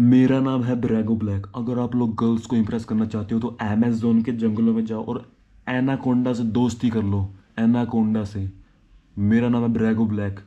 मेरा नाम है ब्रैगो ब्लैक अगर आप लोग गर्ल्स को इम्प्रेस करना चाहते हो तो अमेजोन के जंगलों में जाओ और एनाकोंडा से दोस्ती कर लो एनाकोंडा से मेरा नाम है ब्रैगो ब्लैक